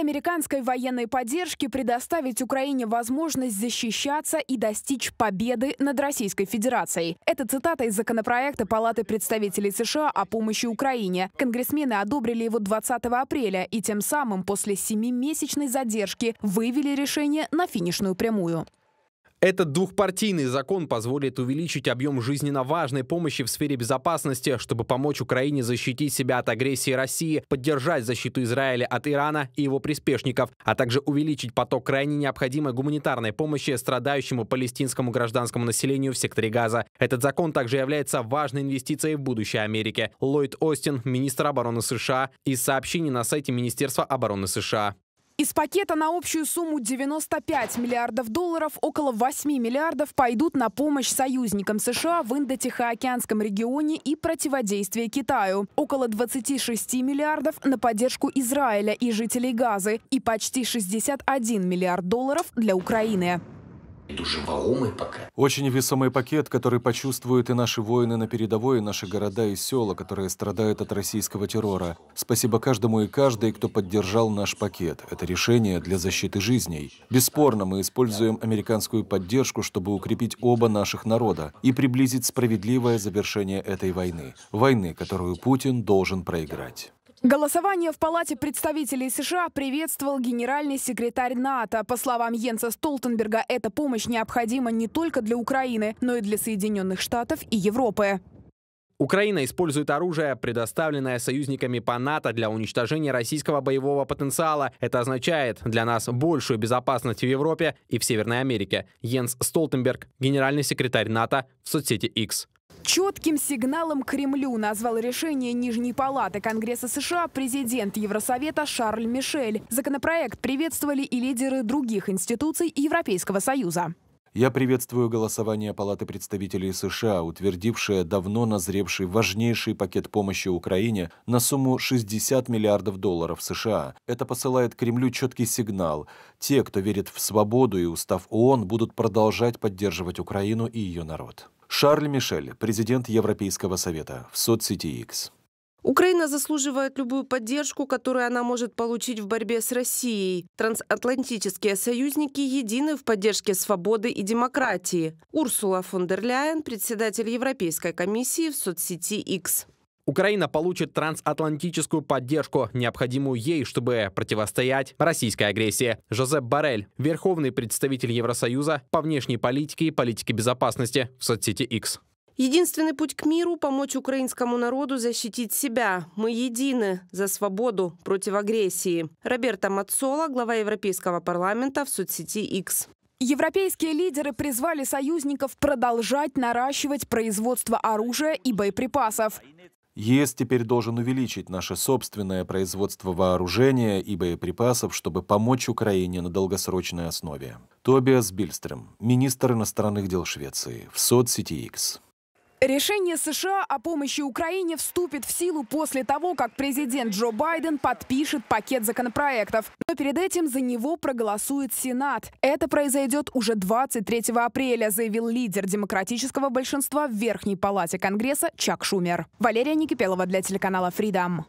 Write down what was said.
Цель американской военной поддержки – предоставить Украине возможность защищаться и достичь победы над Российской Федерацией. Это цитата из законопроекта Палаты представителей США о помощи Украине. Конгрессмены одобрили его 20 апреля и тем самым после семимесячной задержки вывели решение на финишную прямую. Этот двухпартийный закон позволит увеличить объем жизненно важной помощи в сфере безопасности, чтобы помочь Украине защитить себя от агрессии России, поддержать защиту Израиля от Ирана и его приспешников, а также увеличить поток крайне необходимой гуманитарной помощи страдающему палестинскому гражданскому населению в секторе Газа. Этот закон также является важной инвестицией в будущее Америки. Ллойд Остин, министр обороны США, из сообщений на сайте Министерства обороны США. Из пакета на общую сумму 95 миллиардов долларов около 8 миллиардов пойдут на помощь союзникам США в Индо-Тихоокеанском регионе и противодействие Китаю. Около 26 миллиардов на поддержку Израиля и жителей Газы и почти 61 миллиард долларов для Украины. Очень весомый пакет, который почувствуют и наши воины на передовой, и наши города и села, которые страдают от российского террора. Спасибо каждому и каждой, кто поддержал наш пакет. Это решение для защиты жизней. Бесспорно, мы используем американскую поддержку, чтобы укрепить оба наших народа и приблизить справедливое завершение этой войны. Войны, которую Путин должен проиграть. Голосование в Палате представителей США приветствовал генеральный секретарь НАТО. По словам Йенса Столтенберга, эта помощь необходима не только для Украины, но и для Соединенных Штатов и Европы. Украина использует оружие, предоставленное союзниками по НАТО для уничтожения российского боевого потенциала. Это означает для нас большую безопасность в Европе и в Северной Америке. Йенс Столтенберг, генеральный секретарь НАТО в соцсети X. Четким сигналом Кремлю назвал решение Нижней палаты Конгресса США президент Евросовета Шарль Мишель. Законопроект приветствовали и лидеры других институций Европейского Союза. Я приветствую голосование Палаты представителей США, утвердившее давно назревший важнейший пакет помощи Украине на сумму 60 миллиардов долларов США. Это посылает Кремлю четкий сигнал. Те, кто верит в свободу и устав ООН, будут продолжать поддерживать Украину и ее народ. Шарль Мишель, президент Европейского совета в соцсети X. Украина заслуживает любую поддержку, которую она может получить в борьбе с Россией. Трансатлантические союзники едины в поддержке свободы и демократии. Урсула фон дер Ляйен, председатель Европейской комиссии в соцсети X. Украина получит трансатлантическую поддержку, необходимую ей, чтобы противостоять российской агрессии. Жозеп Барель, верховный представитель Евросоюза по внешней политике и политике безопасности в соцсети X. Единственный путь к миру – помочь украинскому народу защитить себя. Мы едины за свободу против агрессии. Роберта Мацола, глава Европейского парламента в соцсети X. Европейские лидеры призвали союзников продолжать наращивать производство оружия и боеприпасов. ЕС теперь должен увеличить наше собственное производство вооружения и боеприпасов, чтобы помочь Украине на долгосрочной основе. Тобиас Бильстрем, министр иностранных дел Швеции, в соцсети X. Решение США о помощи Украине вступит в силу после того, как президент Джо Байден подпишет пакет законопроектов. Но перед этим за него проголосует Сенат. Это произойдет уже 23 апреля, заявил лидер демократического большинства в Верхней Палате Конгресса Чак Шумер. Валерия Никипелова для телеканала Freedom.